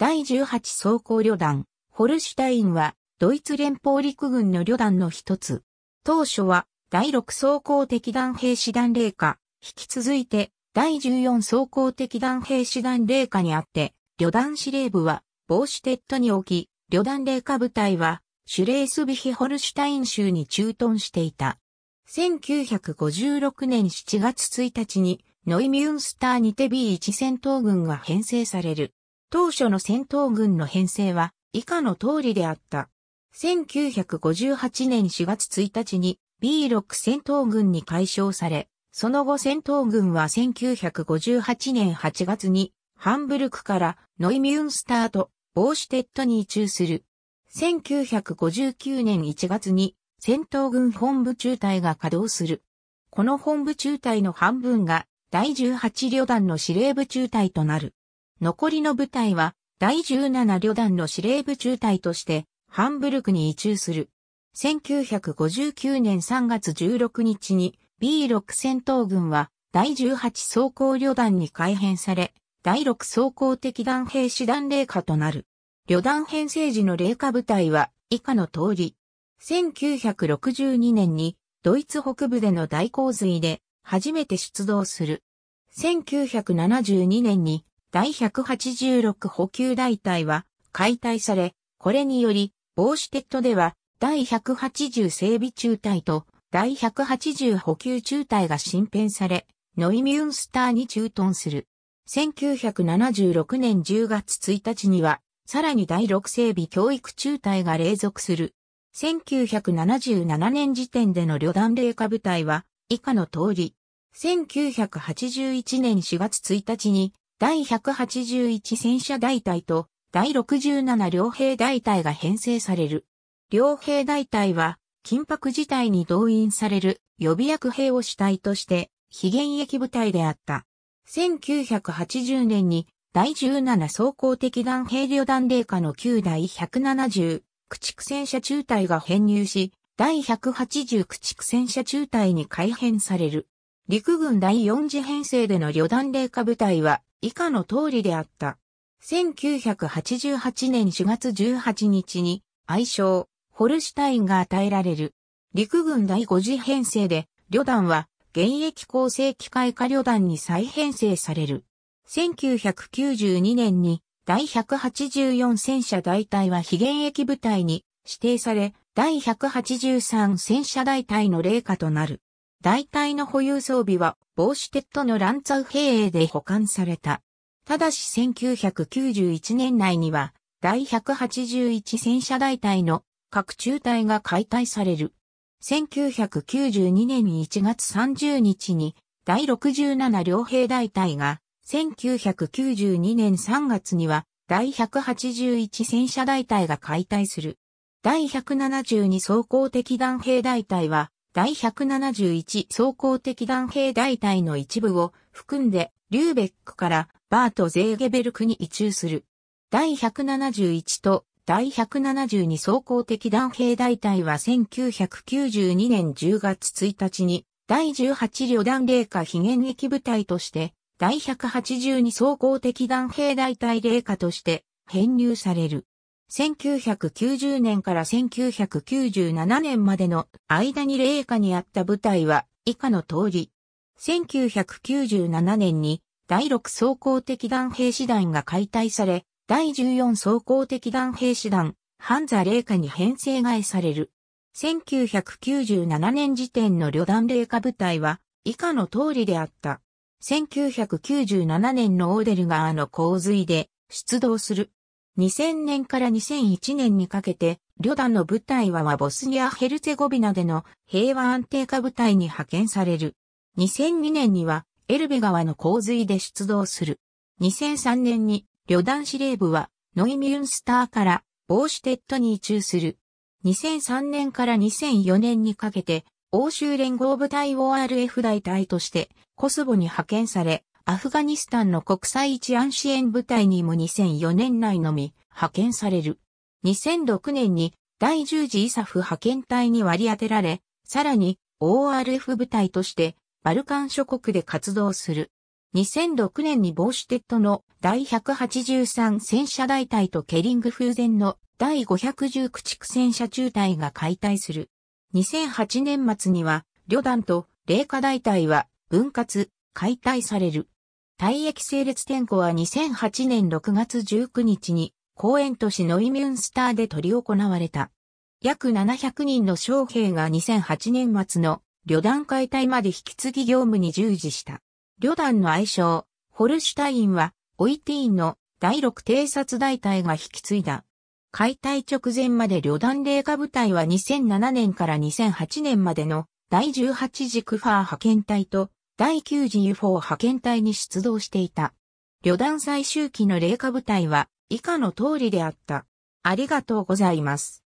第18装甲旅団、ホルシュタインは、ドイツ連邦陸軍の旅団の一つ。当初は、第6装甲敵団兵士団霊下、引き続いて、第14装甲敵団兵士団霊下にあって、旅団司令部は、防止テッドに置き、旅団霊下部隊は、シュレースビヒホルシュタイン州に駐屯していた。1956年7月1日に、ノイミュンスターにて B1 戦闘軍が編成される。当初の戦闘軍の編成は以下の通りであった。1958年4月1日に B6 戦闘軍に解消され、その後戦闘軍は1958年8月にハンブルクからノイミュンスターとボーシュテッドに移駐する。1959年1月に戦闘軍本部中隊が稼働する。この本部中隊の半分が第18旅団の司令部中隊となる。残りの部隊は第17旅団の司令部中隊としてハンブルクに移駐する。1959年3月16日に B6 戦闘軍は第18装甲旅団に改編され、第6装甲敵団兵士団霊下となる。旅団編成時の霊下部隊は以下の通り。1962年にドイツ北部での大洪水で初めて出動する。1972年に第186補給大隊は解体され、これにより、ボーシュテットでは第180整備中隊と第180補給中隊が新編され、ノイミュンスターに駐屯する。1976年10月1日には、さらに第6整備教育中隊が連続する。1977年時点での旅団霊下部隊は、以下の通り。1981年4月1日に、第181戦車大隊と第67両兵大隊が編成される。両兵大隊は緊迫事態に動員される予備役兵を主体として非現役部隊であった。1980年に第17装甲敵弾兵旅団霊下の9第170駆逐戦車中隊が編入し、第180駆逐戦車中隊に改編される。陸軍第4次編成での旅団霊下部隊は以下の通りであった。1988年4月18日に愛称、ホルシュタインが与えられる。陸軍第5次編成で、旅団は現役構成機械化旅団に再編成される。1992年に第184戦車大隊は非現役部隊に指定され、第183戦車大隊の霊下となる。大体の保有装備はボーシュテットのランツァウ兵営で保管された。ただし1991年内には第181戦車大隊の各中隊が解体される。1992年1月30日に第67両兵大隊が1992年3月には第181戦車大隊が解体する。第172装甲敵弾兵大隊は第171総合的弾兵大隊の一部を含んで、リューベックからバート・ゼーゲベルクに移駐する。第171と第172総合的弾兵大隊は1992年10月1日に第18旅団霊下非現役部隊として、第182総合的弾兵大隊霊下として編入される。1990年から1997年までの間に霊下にあった部隊は以下の通り。1997年に第6装甲的弾兵師団が解体され、第14装甲的弾兵師団、ハンザ霊下に編成外される。1997年時点の旅団霊下部隊は以下の通りであった。1997年のオーデル川の洪水で出動する。2000年から2001年にかけて、旅団の部隊はボスニア・ヘルツェゴビナでの平和安定化部隊に派遣される。2002年には、エルベ川の洪水で出動する。2003年に、旅団司令部は、ノイミュンスターから、ボーシュテッドに移駐する。2003年から2004年にかけて、欧州連合部隊 ORF 大隊として、コスボに派遣され、アフガニスタンの国際治安支援部隊にも2004年内のみ派遣される。2006年に第10次イサフ派遣隊に割り当てられ、さらに ORF 部隊としてバルカン諸国で活動する。2006年にボーシュテッドの第183戦車大隊とケリング風前の第510駆逐戦車中隊が解体する。2008年末には、旅団と霊下大隊は分割、解体される。体液整列点呼は2008年6月19日に、公園都市ノイミュンスターで執り行われた。約700人の将兵が2008年末の旅団解体まで引き継ぎ業務に従事した。旅団の愛称、ホルシュタインは、オイティーンの第6偵察大隊が引き継いだ。解体直前まで旅団霊下部隊は2007年から2008年までの第18次クファー派遣隊と第9次 UFO 派遣隊に出動していた。旅団最終期の霊下部隊は以下の通りであった。ありがとうございます。